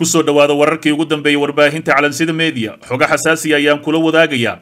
kusoo dhowaada wararkii ugu dambeeyey warbaahinta calansida media xoga xasaasiya ayaan kula wadaagayaa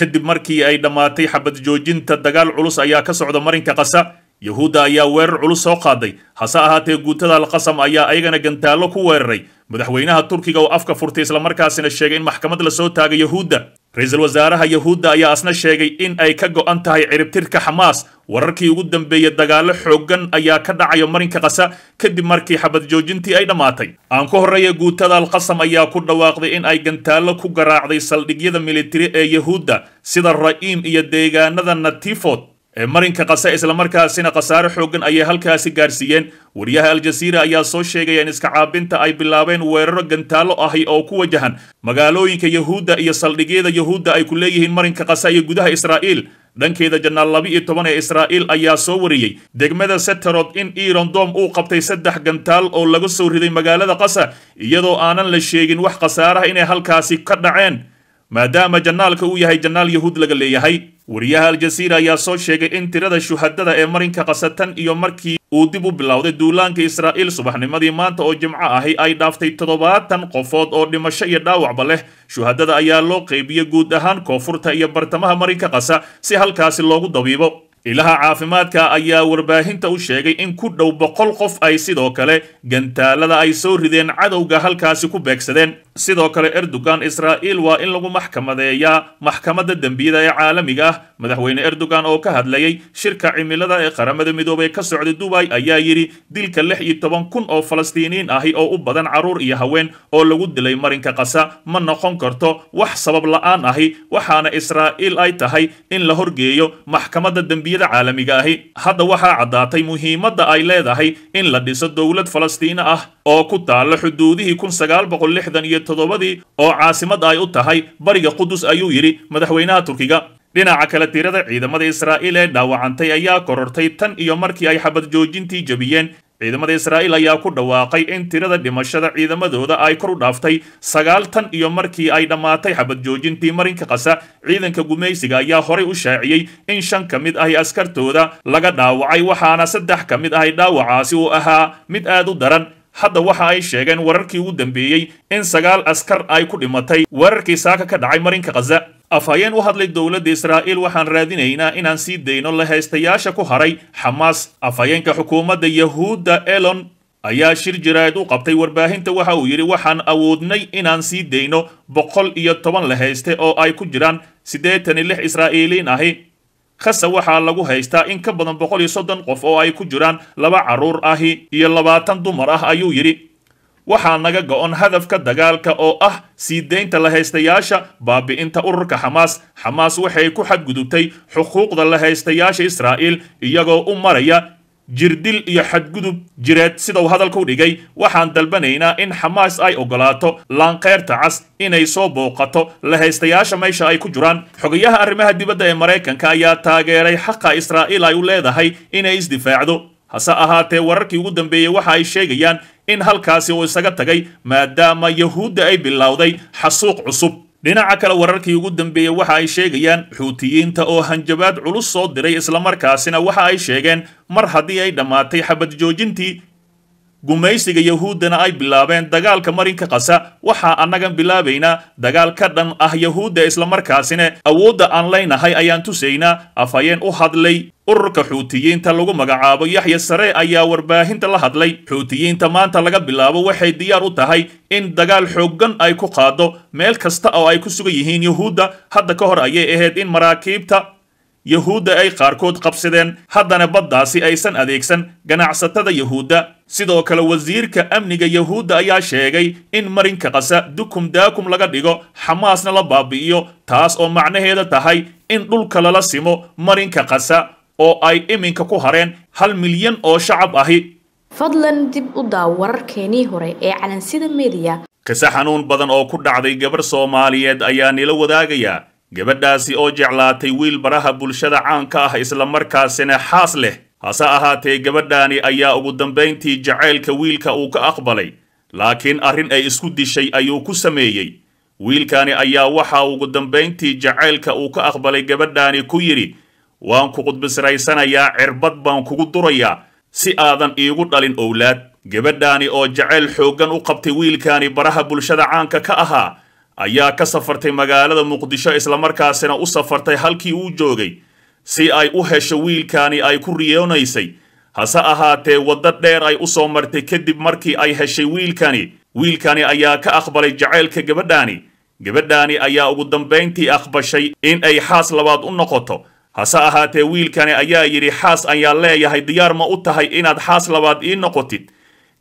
kadib markii ay dhammaatay xabad joojinta dagaal culus ayaa ka socda marinka qasa yahuudda ayaa weerar culus soo qaaday hase ahaatee guutada alqasam ayaa ayagana gantaallo ku weeraray madaxweynaha turkiga oo afka furtay islamarkaasina sheegay in maxkamad lasoo taagay yahuudda ra-iisul wasaaraha yahuudda ayaa asna sheegay in ay ka go'an tahay ciribtirka xamaas wararkii ugu dambeeyey dagaallo xooggan ayaa ka dhacaya marinka kasa kadib markii xabad joojintii ay dhammaatay aan ku horreeya guutada alqasam ayaa ku dhawaaqday in ay gantaallo ku garaacday saldhigyada militari ee yahuudda sida ra'iim iyo deegaanada natifod marinka kase islamarkaasina khasaare xooggan ayay halkaasi gaarsiiyeen wariyaha aljasiira ayaa soo sheegaya in iskacaabinta ay bilaabeen weeraro gantaallo ahay oo ku wajahan magaalooyinka yahuudda iyo saldhigyada yahuudda ay ku leeyihiin marinka kase iyo gudaha israa'iil dhankeeda janaal laba iyo toban ee israa'iil ayaa soo wariyey degmada seterod in iron dom uu qabtay saddex gantaal oo laga soo riday magaalada kasa iyadoo aanan la sheegin wax khasaaraha inay halkaasi ka dhaceen maadaama jannaalka uu yahay janaal yahuud laga leeyahay wariyaha aljasiira ayaa soo sheegay in tirada shuhadada ee marinka khasatan iyo markii uu dib u bilowday duulaanka israa'iil subaxnimadii maanta oo jimco ahi ay dhaaftay toddobaatan qofood oo dhimasho iyo dhaawacba leh shuhadada ayaa loo qaybiyey guud ahaan koonfurta iyo bartamaha marinka qasa si halkaasi loogu dabiibo ilaha caafimaadka ayaa warbaahinta u sheegay in ku dhow boqol qof ay sidoo kale gantaalada ay soo rideen cadowga halkaasi ku beegsadeen sidoo kale erdogan israa'iil waa in lagu maxkamadeeyaa maxkamadda dembiyada ee caalamiga ah madaxweyne erdogan oo ka hadlayay shirka cimilada ee qaramada midoobe ka socda dubay ayaa yidhi dilka lix iyo toban kun oo falastiiniin ahi oo u badan carruur iyo haween oo lagu dilay marinka qasa ma noqon karto wax sabab la'aan ahi waxaana israa'iil ay tahay in la horgeeyo maxkamadda dembiyada caalamiga ahi hadda waxaa caddaatay muhiimadda ay leedahay in la dhiso dowlad falastiina ah oo ku taalla xuduudihii kun sagaal boqol lixdan iyo toddobadii oo caasimad ay u tahay bariga qudus ayuu yidhi madaxweynaha turkiga dhinaca kale tirada ciidamada israa'iil ee dhaawacantay ayaa korortay tan iyo markii ay xabad joojintii jebiyeen ciidamada israa'iil ayaa ku dhawaaqay in tirada dhimashada ciidamadooda ay kor u dhaaftay sagaal tan iyo markii ay dhammaatay xabad joojintii marinka qasa ciidanka gumaysiga ayaa horay u shaaciyey in shan ka mid ahi askartooda laga dhaawacay waxaana saddex ka mid ahi dhaawacaasi uu ahaa mid aad u daran hadda waxa ay sheegeen wararkii ugu dambeeyey in sagaal askar ay ku dhimatay weerarkii saaka ka dhacay marinka khaza afhayeen u hadlay dowladda israa'iil waxaan raadinaynaa inaan sii dayno la haystayaasha ku haray xamaas afhayeenka xukuumadda yahuudda elon ayaa shir jaraa'id u qabtay warbaahinta waxa uu yidhi waxaan awoodnay inaan sii dayno boqol iyo toban la hayste oo ay ku jiraan siddeetan lix israa'iiliin ahi khasa waxaa lagu haystaa in ka badan boqol iyo soddon qof oo ay ku jiraan laba carruur ahi iyo labaatan dumar ah ayuu yidhi waxaa naga go'on hadafka dagaalka oo ah sii daynta la haystayaasha baabi'inta ururka xamaas xamaas waxay ku xadgudubtay xuquuqda la haystayaasha israa'iil iyagoo u maraya jirdil iyo xadgudub jireed sidau hadalka u dhigay waxaan dalbanaynaa in xamaas ay ogolaato laanqeyrta cas inay soo booqato la haystayaasha meesha ay ku jiraan xogayaha arrimaha dibadda ee maraykanka ayaa taageeray xaqa israa'iil ay u leedahay inay isdifaacdo hase ahaatee wararkii ugu dambeeyey waxa ay sheegayaan in halkaasi uu isaga tagay maadaama yahuudda ay bilowday xasuuq cusub dhinaca kale wararkii ugu dambeeyey waxa ay sheegayaan xuutiyiinta oo hanjabaad culus soo diray islamarkaasina waxa ay sheegeen mar haddii ay dhammaatay xabad joojintii gumaysiga yahuuddana ay bilaabeen dagaalka marinka qasa waxaa annagan bilaabaynaa dagaal ka dhan ah yahuudda islamarkaasina awoodda aan laynahay ayaan tusaynaa afhayeen u hadlay ururka xuutiyiinta lagu magacaabo yaxya sare ayaa warbaahinta la hadlay xuutiyiinta maanta laga bilaabo waxay diyaar u tahay in dagaal xooggan ay ku qaado meel kasta oo ay ku sugan yihiin yuhuudda hadda ka hor ayay ahayd in maraakiibta yuhuudda ay qaarkood qabsadeen haddana baddaasi aysan adeegsan ganacsatada yuhuudda sidoo kale wasiirka amniga yahuudda ayaa sheegay in marinka qasa dukum daakum laga dhigo xamaasna la baabi'iyo taas oo macnaheeda tahay in dhulka lala simo marinka qasa oo ay iminka ku hareen hal milyan oo shacab ahi fadlan dib u daaw wararkeenii hore ee calansida mediya qiso xanuun badan oo ku dhacday gabar soomaaliyeed ayaa nila wadaagaya gabadhaasi oo jeclaatay wiil baraha bulshada caanka ah isla markaasina xaas leh hase ahaatee gabadhaani ayaa ugu dambayntii jacaylka wiilka uu ka aqbalay laakiin arrin ay isku dishay ayuu ku sameeyey wiilkaani ayaa waxaa ugu dambayntii jacaylka uu ka aqbalay gabadhaani ku yidhi waan ku qudbisraysanayaa cirbad baan kugu durayaa si aadan iigu dhalin owlaad gabadhaani oo jacayl xooggan u qabtay wiilkaani baraha bulshada caanka ka ahaa ayaa ka safartay magaalada muqdisho islamarkaasina u safartay halkii uu joogay si ay u hesho wiilkaani ay ku riyoonaysay hase ahaatee waddo dheer ay u soo martay kadib markii ay heshay wiilkani wiilkani ayaa ka aqbalay jacaylka gabadhaani gabadhaani ayaa ugu dambayntii aqbashay in ay xaas labaad u noqoto hase ahaatee wiilkani ayaa yidhi xaas ayaa leeyahay diyaar ma u tahay inaad xaas labaad ii noqotid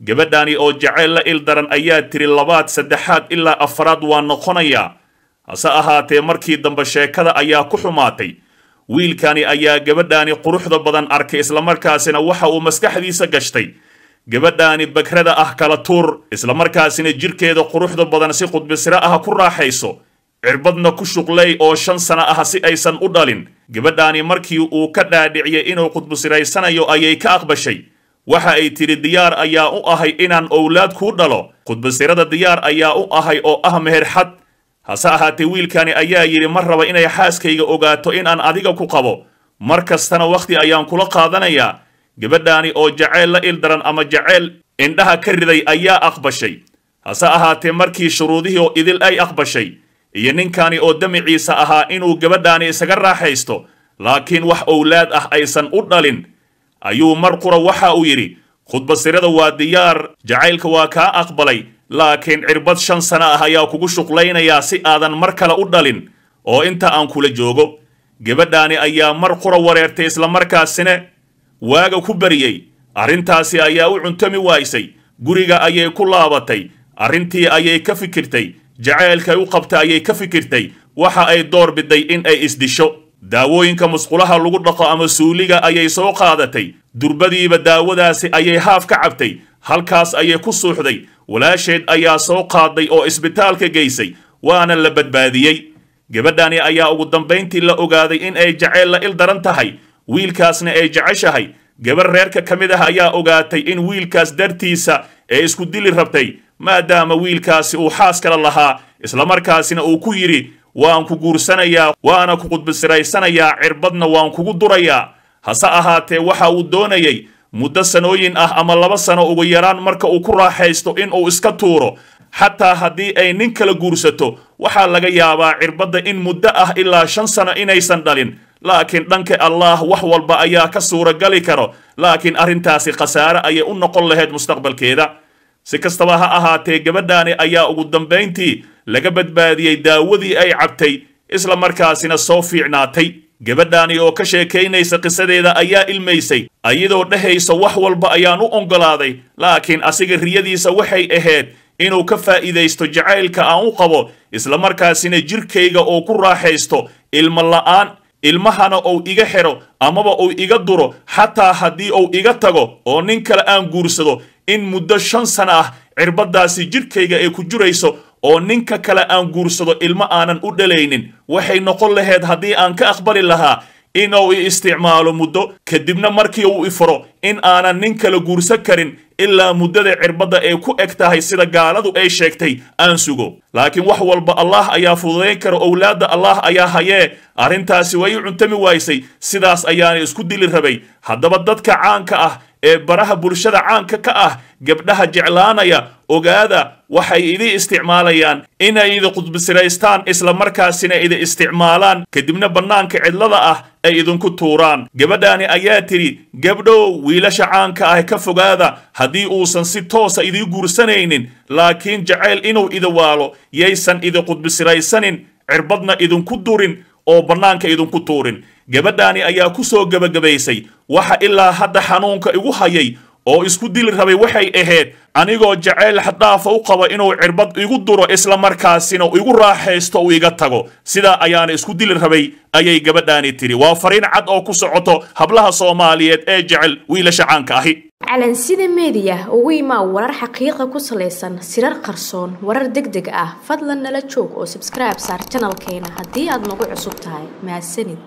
gabadhaani oo jaceyl la il daran ayaa tiri labaad saddexaad ilaa afraad waa noqonayaa hase ahaatee markii dambe sheekada ayaa ku xumaatay wiilkani ayaa gabadhaani quruxda badan arkay islamarkaasina waxa uu maskaxdiisa gashtay gabadhaani bakrada ah kala tuur islamarkaasina jidhkeeda quruxda badan si qudbisiro ah ku raaxayso cirbadna ku shuqlay oo shan sana ah si aysan u dhalin gabadhaani markii uu ka dhaadhiciyay inuu qudbisiraysanayo ayay ka aqbashay waxa ay tidhi diyaar ayaa u ahay inaan owlaad kuu dhalo khudbasirada diyaar ayaa u ahay oo ah meherxad hase ahaatee wiilkani ayaa yidhi ma raba inay xaaskayga ogaato inaan adiga ku qabo mar kastana wakhti ayaan kula qaadanayaa gabadhaani oo jacayl la ildaran ama jacayl indhaha ka riday ayaa aqbashay hase ahaatee markii shuruudihii oo idil ay aqbashay iyo ninkaani oo demiciisa ahaa inuu gabadhaani isaga raaxaysto laakiin wax owlaad ah aysan u dhalin ayuu mar qura waxa uu yidhi khudbasirada waa diyaar jacaylka waa kaa aqbalay laakiin cirbad shan sano ah ayaa kugu shuqlaynayaa si aadan mar kale u dhalin oo inta aan kula joogo gebadhaani ayaa mar qura wareertay islamarkaasina waaga ku bariyey arrintaasi ayaa u cuntami waysay guriga ayay ku laabatay arrintii ayay ka fikirtay jacaylkay u qabta ayay ka fikirtay waxa ay door bidday in ay isdisho daawooyinka musqulaha lagu dhaqo ama suuliga ayay soo qaadatay durbadiiba daawadaasi ayay haaf ka cabtay halkaas ayay ku suuxday walaasheed ayaa soo qaaday oo isbitaalka geysay waana la badbaadiyey gabadhani ayaa ugu dambayntii la ogaaday in ay jaceyl la il daran tahay wiilkaasna ay jeceshahay gabarh reerka ka mid ah ayaa ogaatay in wiilkaas dartiisa ee isku dili rabtay maadaama wiilkaasi uu xaas xaaskala lahaa islamarkaasina uu ku yidhi waan ku guursanayaa waana ku qudbisiraysanayaa cirbadna waan kugu durayaa hase ahaatee waxa uu doonayey muddo sanooyin ah ama laba sano ugu yaraan marka uu ku raaxaysto inuu iska tuuro xataa haddii ay nin kala guursato waxaa laga yaabaa cirbadda in muddo ah ilaa shan sano inaysan dhalin laakiin dhanka allaah wax walba ayaa ka suuragali karo laakiin arrintaasi khasaare ayay u noqon lahayd mustaqbalkeeda si kastaba ha ahaatee gabadhaani ayaa ugu dambayntii laga badbaadiyey daawadii ay cabtay isla markaasina soo fiicnaatay gabadhaani oo ka sheekaynaysa qisadeeda ayaa ilmaysay ayadoo dhehaysa wax walba ayaan u oggolaaday laakiin asiga riyadiisa waxay ahayd inuu ka faa'iidaysto jacaylka aan u qabo isla markaasina jirkayga oo ku raaxaysto ilmo la'aan ilmahana uu iga xidho amaba uu iga duro xataa haddii uu iga tago oo nin kale aan guursado in muddo shan sana ah cirbaddaasi jidhkayga ay ku jirayso oo ninka kale aan guursado ilmo aanan u dhalaynin waxay noqon lahayd haddii aan ka aqbali lahaa inuu i isticmaalo muddo kadibna markii uu i in aanan nin kala guursan karin ilaa muddada cirbadda ay ku eg tahay sida gaaladu ay sheegtay aan sugo laakiin wax walba allaah ayaa fududayn kara owlaadda allaah ayaa hayee arrintaasi way cuntami waysay sidaas ayaana isku dili rabay haddaba dadka caanka ah ee baraha bulshada caanka ka ah gabdhaha jeclaanaya ogaada waxay idi isticmaalayaan inay idi qudbisiraystaan markaasina idi isticmaalaan kadibna bannaanka cidlada ah ay idinku tuuraan gabadhaani ayaa tidhi gabdhow wiilasha caanka ah ka fogaada haddii uusan si toosa idii guursanaynin laakiin jacayl inuu waalo yaysan idi qudbisiraysanin cirbadna idinku durin oo bannaanka idinku tuurin gabadhaani ayaa ku soo gebagabaysay waxa ilaa hadda xanuunka igu hayay oo isku dili rabay waxay ahayd anigoo jacayl xaddhaafa u qaba inuu cirbad igu duro isla markaasina igu raaxaysto uu iga tago sidaa ayaana isku dili rabay ayay gabadhaani tiri waa fariin cad oo ku socoto hablaha soomaaliyeed ee jecel wiilasha caanka ahi calansida meediya ugu imaa warar xaqiiqa ku salaysan sirar qarsoon warar deg deg ah fadlan nala joog oo sabskribe saar janalkeena haddii aad nagu cusub tahay mahadsanid